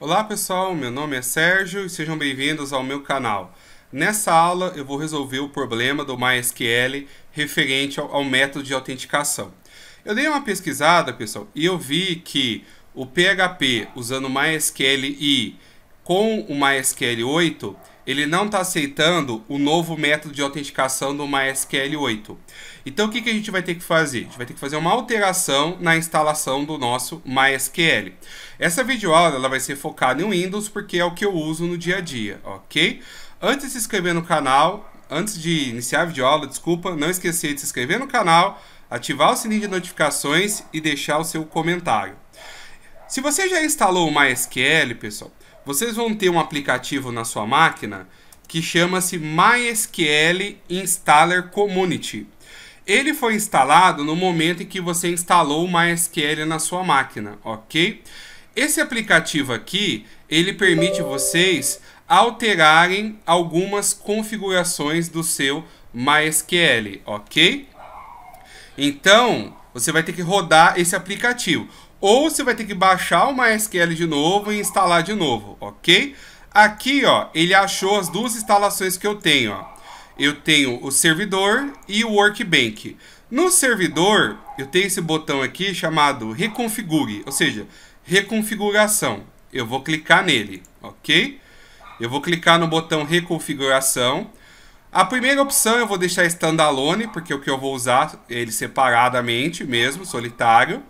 Olá pessoal, meu nome é Sérgio e sejam bem-vindos ao meu canal. Nessa aula eu vou resolver o problema do MySQL referente ao, ao, método de autenticação. Eu dei uma pesquisada, pessoal, e eu vi que o PHP usando MySQL e com o MySQL 8, ele não está aceitando o novo método de autenticação do MySQL 8. Então o que, que a gente vai ter que fazer? A gente vai ter que fazer uma alteração na instalação do nosso MySQL. Essa videoaula ela vai ser focada em Windows porque é o que eu uso no dia a dia, ok? Antes de se inscrever no canal, antes de iniciar a videoaula, desculpa, não esquecer de se inscrever no canal, ativar o sininho de notificações e deixar o seu comentário. Se você já instalou o MySQL, pessoal, vocês vão ter um aplicativo na sua máquina que chama-se MySQL Installer Community. Ele foi instalado no momento em que você instalou o MySQL na sua máquina, ok? Esse aplicativo aqui, ele permite vocês alterarem algumas configurações do seu MySQL, ok? Então, você vai ter que rodar esse aplicativo ou você vai ter que baixar o MySQL de novo e instalar de novo, ok? Aqui, ó, ele achou as duas instalações que eu tenho, ó. Eu tenho o servidor e o Workbench. No servidor, eu tenho esse botão aqui chamado Reconfigure, ou seja, reconfiguração. Eu vou clicar nele, ok? Eu vou clicar no botão Reconfiguração. A primeira opção eu vou deixar standalone, porque é o que eu vou usar ele separadamente mesmo, solitário.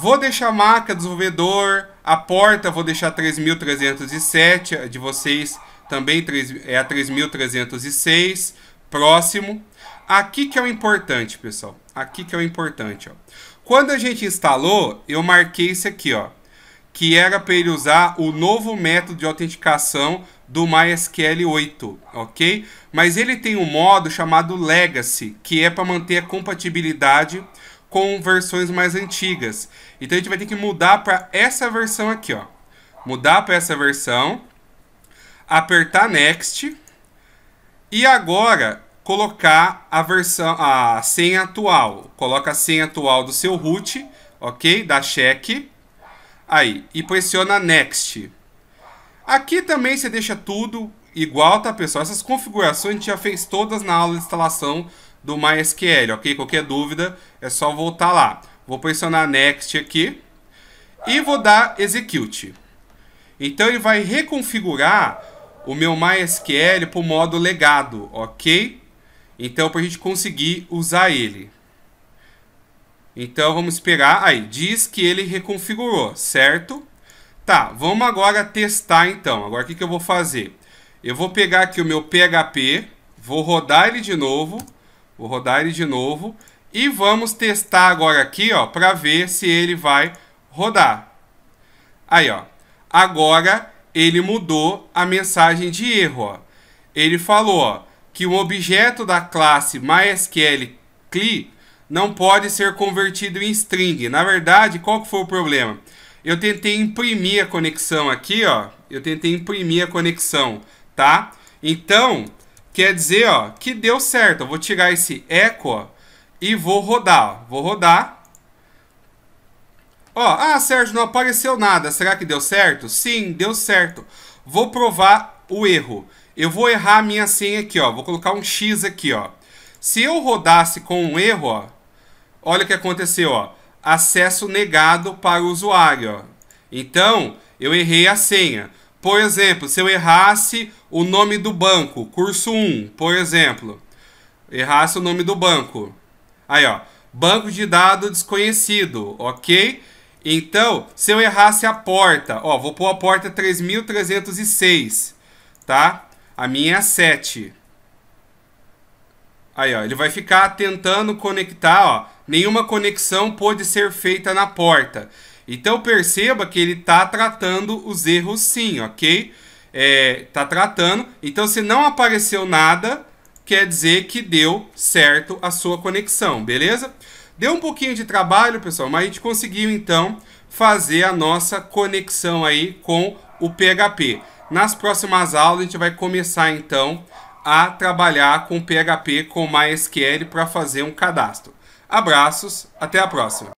Vou deixar a maca, desenvolvedor, a porta vou deixar 3.307, de vocês também 3, é a 3.306, próximo. Aqui que é o importante, pessoal. Aqui que é o importante, ó. Quando a gente instalou, eu marquei isso aqui, ó, que era para ele usar o novo método de autenticação do MySQL 8, ok? Mas ele tem um modo chamado Legacy, que é para manter a compatibilidade com versões mais antigas. Então a gente vai ter que mudar para essa versão aqui, ó. Mudar para essa versão, apertar next e agora colocar a versão a senha atual. Coloca a senha atual do seu root, OK? Dá check. Aí, e pressiona next. Aqui também você deixa tudo igual, tá, pessoal? Essas configurações a gente já fez todas na aula de instalação do MySQL, ok? Qualquer dúvida é só voltar lá. Vou pressionar Next aqui e vou dar Execute. Então ele vai reconfigurar o meu MySQL para o modo legado, ok? Então para a gente conseguir usar ele. Então vamos esperar. Aí, diz que ele reconfigurou, certo? Tá, vamos agora testar então. Agora o que, que eu vou fazer? Eu vou pegar aqui o meu PHP, vou rodar ele de novo Vou rodar ele de novo. E vamos testar agora aqui, ó, para ver se ele vai rodar. Aí, ó. Agora ele mudou a mensagem de erro, ó. Ele falou, ó, que um objeto da classe CLI não pode ser convertido em string. Na verdade, qual que foi o problema? Eu tentei imprimir a conexão aqui, ó. Eu tentei imprimir a conexão, tá? Então, quer dizer ó, que deu certo. Eu vou tirar esse eco ó, e vou rodar. Ó. Vou rodar. Ó, ah, Sérgio, não apareceu nada. Será que deu certo? Sim, deu certo. Vou provar o erro. Eu vou errar a minha senha aqui, ó. Vou colocar um X aqui, ó. Se eu rodasse com um erro, ó, olha o que aconteceu, ó. Acesso negado para o usuário, ó. Então, eu errei a senha. Por exemplo, se eu errasse o nome do banco, curso 1, por exemplo, errasse o nome do banco. Aí, ó, banco de dados desconhecido, ok? Então, se eu errasse a porta, ó, vou pôr a porta 3306, tá? A minha é 7. Aí, ó, ele vai ficar tentando conectar, ó. Nenhuma conexão pode ser feita na porta. Então perceba que ele está tratando os erros sim, ok? Está é, tá tratando. Então se não apareceu nada, quer dizer que deu certo a sua conexão, beleza? Deu um pouquinho de trabalho, pessoal, mas a gente conseguiu então fazer a nossa conexão aí com o PHP. Nas próximas aulas a gente vai começar então a trabalhar com PHP com MySQL para fazer um cadastro. Abraços, até a próxima!